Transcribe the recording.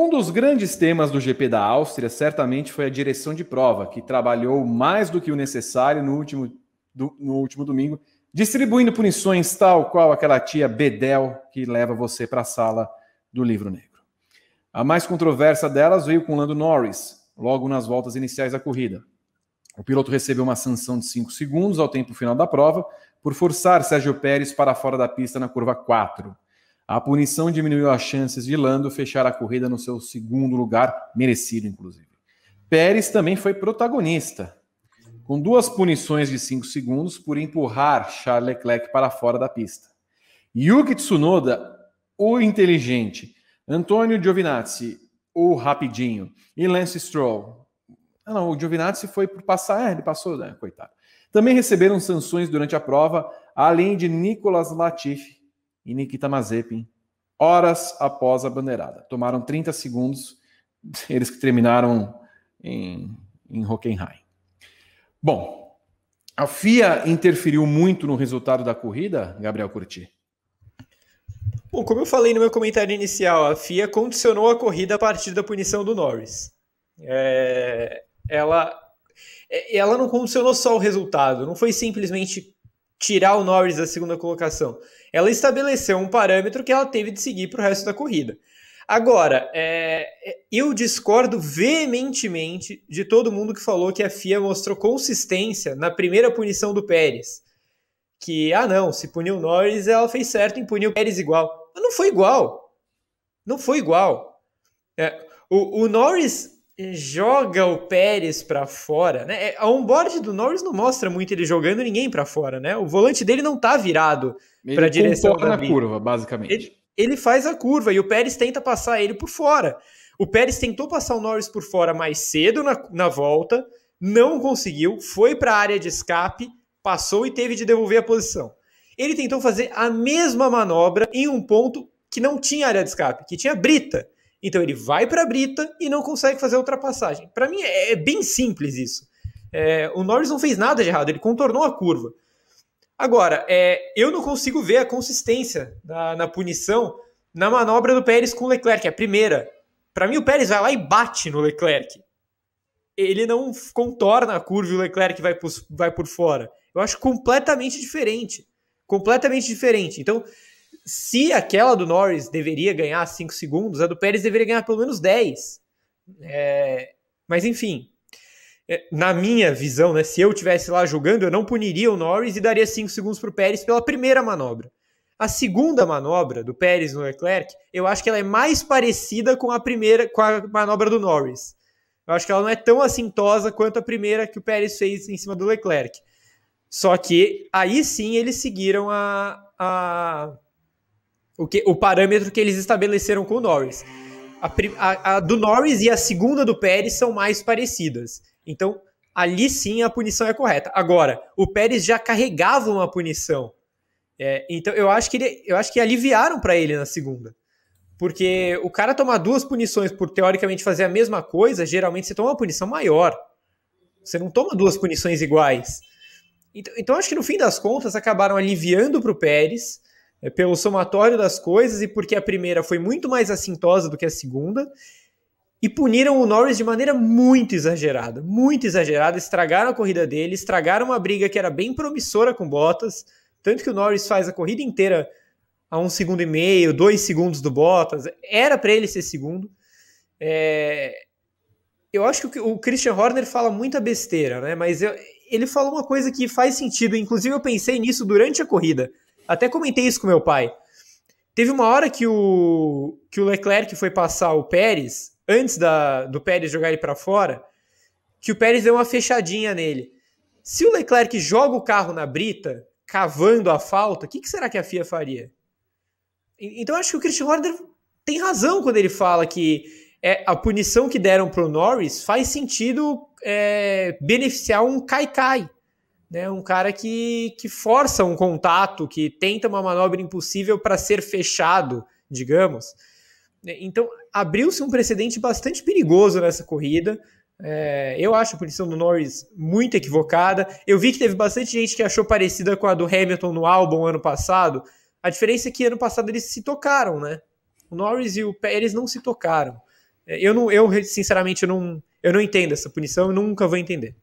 Um dos grandes temas do GP da Áustria certamente foi a direção de prova, que trabalhou mais do que o necessário no último, do, no último domingo, distribuindo punições tal qual aquela tia Bedel que leva você para a sala do livro negro. A mais controversa delas veio com Lando Norris, logo nas voltas iniciais da corrida. O piloto recebeu uma sanção de 5 segundos ao tempo final da prova por forçar Sérgio Pérez para fora da pista na curva 4. A punição diminuiu as chances de Lando fechar a corrida no seu segundo lugar, merecido inclusive. Pérez também foi protagonista, com duas punições de 5 segundos por empurrar Charles Leclerc para fora da pista. Yuki Tsunoda, o inteligente, Antônio Giovinazzi, o rapidinho, e Lance Stroll. Ah, não, o Giovinazzi foi por passar, é, ele passou, né? coitado. Também receberam sanções durante a prova, além de Nicolas Latifi, e Nikita Mazepin horas após a bandeirada. Tomaram 30 segundos, eles que terminaram em, em Hockenheim. Bom, a FIA interferiu muito no resultado da corrida, Gabriel Curti? Bom, como eu falei no meu comentário inicial, a FIA condicionou a corrida a partir da punição do Norris. É, ela, é, ela não condicionou só o resultado, não foi simplesmente tirar o Norris da segunda colocação. Ela estabeleceu um parâmetro que ela teve de seguir para o resto da corrida. Agora, é, é, eu discordo veementemente de todo mundo que falou que a FIA mostrou consistência na primeira punição do Pérez. Que, ah não, se puniu o Norris, ela fez certo em punir o Pérez igual. Mas não foi igual. Não foi igual. É, o, o Norris joga o Pérez para fora, né? É, a onboard do Norris não mostra muito ele jogando ninguém para fora, né? O volante dele não tá virado para direção da na curva, basicamente. Ele, ele, faz a curva e o Pérez tenta passar ele por fora. O Pérez tentou passar o Norris por fora mais cedo na, na volta, não conseguiu, foi para a área de escape, passou e teve de devolver a posição. Ele tentou fazer a mesma manobra em um ponto que não tinha área de escape, que tinha brita. Então ele vai para a Brita e não consegue fazer a ultrapassagem. Para mim é, é, bem simples isso. É, o Norris não fez nada de errado, ele contornou a curva. Agora, é, eu não consigo ver a consistência na, na punição na manobra do Pérez com o Leclerc, é a primeira. Para mim, o Pérez vai lá e bate no Leclerc. Ele não contorna a curva e o Leclerc vai por, vai por fora. Eu acho completamente diferente. Completamente diferente. Então, se aquela do Norris deveria ganhar 5 segundos, a do Pérez deveria ganhar pelo menos 10. É, mas enfim, é, na minha visão, né, se eu tivesse lá julgando, eu não puniria o Norris e daria 5 segundos para o Pérez pela primeira manobra. A segunda manobra do Pérez no Leclerc, eu acho que ela é mais parecida com a primeira, com a manobra do Norris. Eu acho que ela não é tão assintosa quanto a primeira que o Pérez fez em cima do Leclerc. Só que aí sim eles seguiram a, a o, que, o parâmetro que eles estabeleceram com o Norris. A, a, a do Norris e a segunda do Pérez são mais parecidas. Então, ali sim a punição é correta. Agora, o Pérez já carregava uma punição. É, então, eu acho que ele, eu acho que aliviaram para ele na segunda. Porque o cara tomar duas punições por teoricamente fazer a mesma coisa, geralmente você toma uma punição maior. Você não toma duas punições iguais. Então, então acho que no fim das contas acabaram aliviando para o Pérez é, pelo somatório das coisas e porque a primeira foi muito mais assintosa do que a segunda. E puniram o Norris de maneira muito exagerada, muito exagerada, estragaram a corrida dele, estragaram uma briga que era bem promissora com Bottas, tanto que o Norris faz a corrida inteira a um segundo e meio, dois segundos do Bottas, era para ele ser segundo. É... Eu acho que o Christian Horner fala muita besteira, né? Mas eu... ele falou uma coisa que faz sentido, inclusive eu pensei nisso durante a corrida até comentei isso com meu pai. Teve uma hora que o, que o Leclerc foi passar o Pérez, antes da, do Pérez jogar ele para fora, que o Pérez deu uma fechadinha nele. Se o Leclerc joga o carro na brita, cavando a falta, o que, que, será que a FIA faria? Então acho que o Christian Horner tem razão quando ele fala que é, a punição que deram para o Norris faz sentido é, beneficiar um Kai-Kai né, um cara que, que força um contato, que tenta uma manobra impossível para ser fechado, digamos. Né, então, abriu-se um precedente bastante perigoso nessa corrida. É, eu acho a posição do Norris muito equivocada. Eu vi que teve bastante gente que achou parecida com a do Hamilton no álbum ano passado. A diferença é que ano passado eles se tocaram, né? O Norris e o Pérez não se tocaram. É, eu, não, eu sinceramente, eu não, eu não entendo essa punição, eu nunca vou entender.